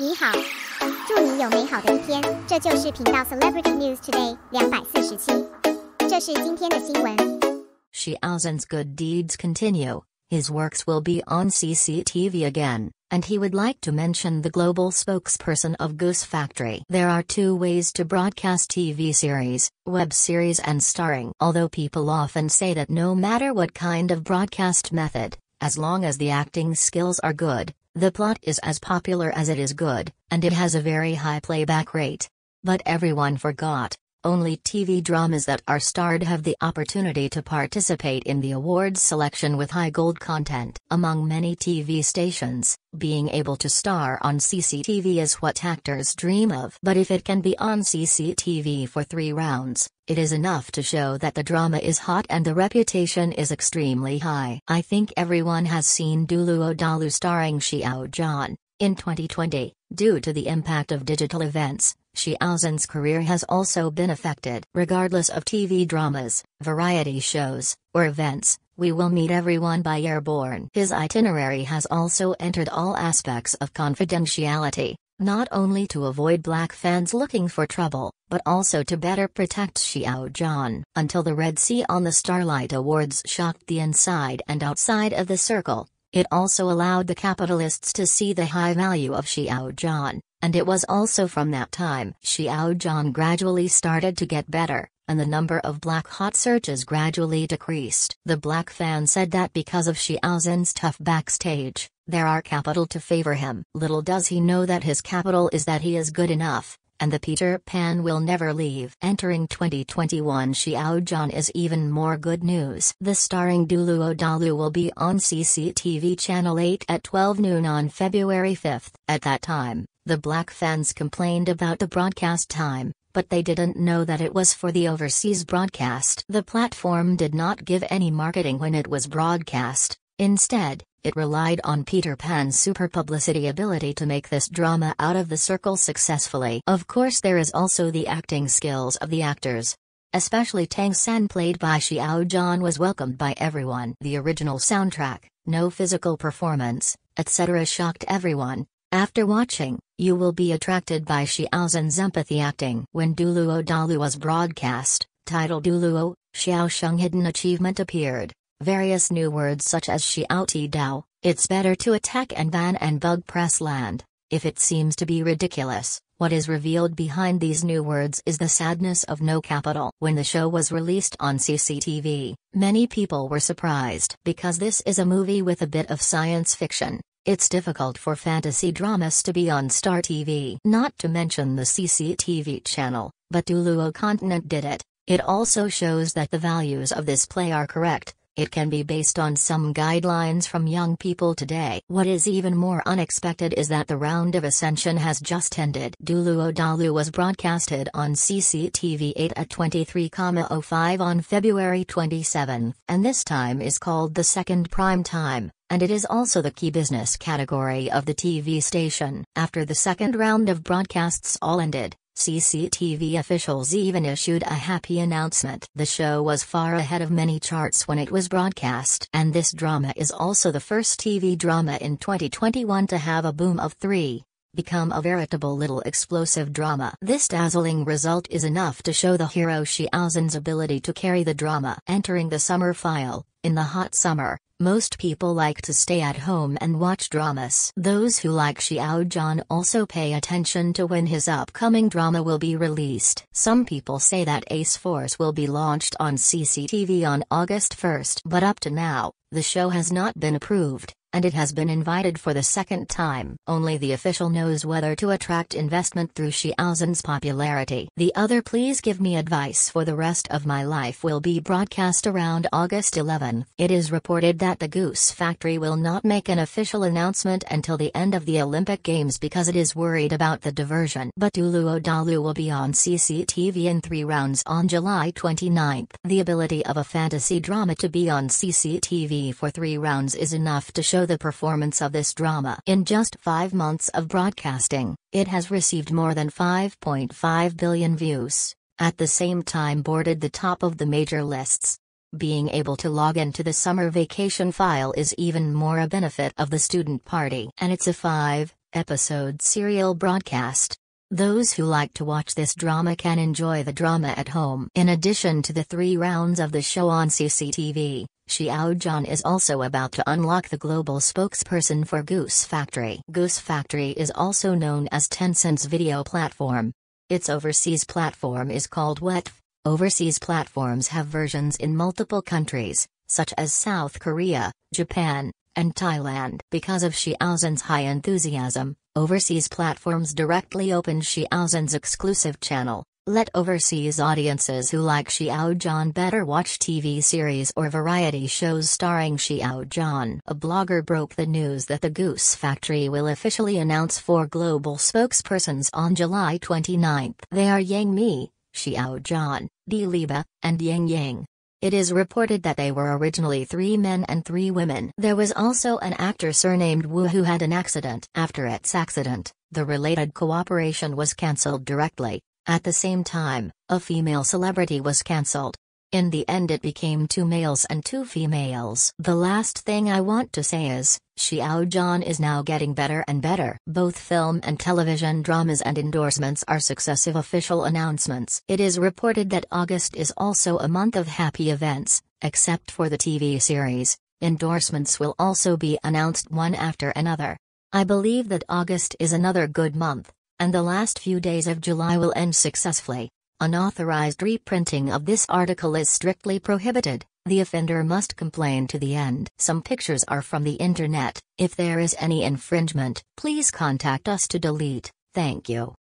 你好，祝你有美好的一天。这就是频道 Celebrity News Today 两百四十七，这是今天的新闻。Xi Alzen's good deeds continue. His works will be on CCTV again, and he would like to mention the global spokesperson of Goose Factory. There are two ways to broadcast TV series, web series and starring. Although people often say that no matter what kind of broadcast method, as long as the acting skills are good, the plot is as popular as it is good, and it has a very high playback rate. But everyone forgot only TV dramas that are starred have the opportunity to participate in the awards selection with high gold content. Among many TV stations, being able to star on CCTV is what actors dream of. But if it can be on CCTV for three rounds, it is enough to show that the drama is hot and the reputation is extremely high. I think everyone has seen Dulu Odalu starring Xiao John in 2020, due to the impact of digital events, Xiaozhen's career has also been affected. Regardless of TV dramas, variety shows, or events, we will meet everyone by airborne. His itinerary has also entered all aspects of confidentiality, not only to avoid black fans looking for trouble, but also to better protect Xiao Zhan. Until the Red Sea on the Starlight Awards shocked the inside and outside of the circle, it also allowed the capitalists to see the high value of Xiao Zhan. And it was also from that time Xiao Zhang gradually started to get better, and the number of black hot searches gradually decreased. The black fan said that because of Xiao Zhen's tough backstage, there are capital to favor him. Little does he know that his capital is that he is good enough, and the Peter Pan will never leave. Entering 2021 Xiao Zhan is even more good news. The starring Dulu Dalu will be on CCTV Channel 8 at 12 noon on February 5th. At that time, the black fans complained about the broadcast time, but they didn't know that it was for the overseas broadcast. The platform did not give any marketing when it was broadcast, instead, it relied on Peter Pan's super publicity ability to make this drama out of the circle successfully. Of course, there is also the acting skills of the actors. Especially Tang San, played by Xiao John, was welcomed by everyone. The original soundtrack, no physical performance, etc., shocked everyone. After watching, you will be attracted by Xiaozhen's empathy acting. When Duluo Dalu was broadcast, titled Duluo, Xiaosheng Hidden Achievement appeared. Various new words such as Xiaoti Dao, it's better to attack and ban and bug press land. If it seems to be ridiculous, what is revealed behind these new words is the sadness of no capital. When the show was released on CCTV, many people were surprised because this is a movie with a bit of science fiction. It's difficult for fantasy dramas to be on Star TV, not to mention the CCTV channel, but Duluo Continent did it. It also shows that the values of this play are correct. It can be based on some guidelines from young people today. What is even more unexpected is that the round of ascension has just ended. Duluo Dalu was broadcasted on CCTV 8 at 23.05 on February 27, and this time is called the second prime time and it is also the key business category of the TV station. After the second round of broadcasts all ended, CCTV officials even issued a happy announcement. The show was far ahead of many charts when it was broadcast. And this drama is also the first TV drama in 2021 to have a boom of three become a veritable little explosive drama. This dazzling result is enough to show the hero Xiaozhen's ability to carry the drama. Entering the summer file, in the hot summer, most people like to stay at home and watch dramas. Those who like Xiao Zhan also pay attention to when his upcoming drama will be released. Some people say that Ace Force will be launched on CCTV on August 1st, but up to now, the show has not been approved and it has been invited for the second time. Only the official knows whether to attract investment through Xiaozhen's popularity. The other Please Give Me Advice for the Rest of My Life will be broadcast around August 11. It is reported that the Goose Factory will not make an official announcement until the end of the Olympic Games because it is worried about the diversion. But Ulu Odalu will be on CCTV in three rounds on July 29. The ability of a fantasy drama to be on CCTV for three rounds is enough to show show the performance of this drama. In just five months of broadcasting, it has received more than 5.5 billion views, at the same time boarded the top of the major lists. Being able to log into the summer vacation file is even more a benefit of the student party. And it's a five episode serial broadcast, those who like to watch this drama can enjoy the drama at home. In addition to the three rounds of the show on CCTV, Xiao John is also about to unlock the global spokesperson for Goose Factory. Goose Factory is also known as Tencent's video platform. Its overseas platform is called WETF. Overseas platforms have versions in multiple countries, such as South Korea, Japan, and Thailand. Because of Xiaozhen's high enthusiasm, overseas platforms directly opened Xiaozhen's exclusive channel, let overseas audiences who like Xiaozhen better watch TV series or variety shows starring Xiaozhen. A blogger broke the news that the Goose Factory will officially announce four global spokespersons on July 29. They are Yang Mi, Xiaozhen, Di Liba, and Yang Yang. It is reported that they were originally three men and three women. There was also an actor surnamed Wu who had an accident. After its accident, the related cooperation was cancelled directly. At the same time, a female celebrity was cancelled. In the end, it became two males and two females. The last thing I want to say is, Xiao John is now getting better and better. Both film and television dramas and endorsements are successive official announcements. It is reported that August is also a month of happy events, except for the TV series. Endorsements will also be announced one after another. I believe that August is another good month, and the last few days of July will end successfully. Unauthorized reprinting of this article is strictly prohibited. The offender must complain to the end. Some pictures are from the internet. If there is any infringement, please contact us to delete. Thank you.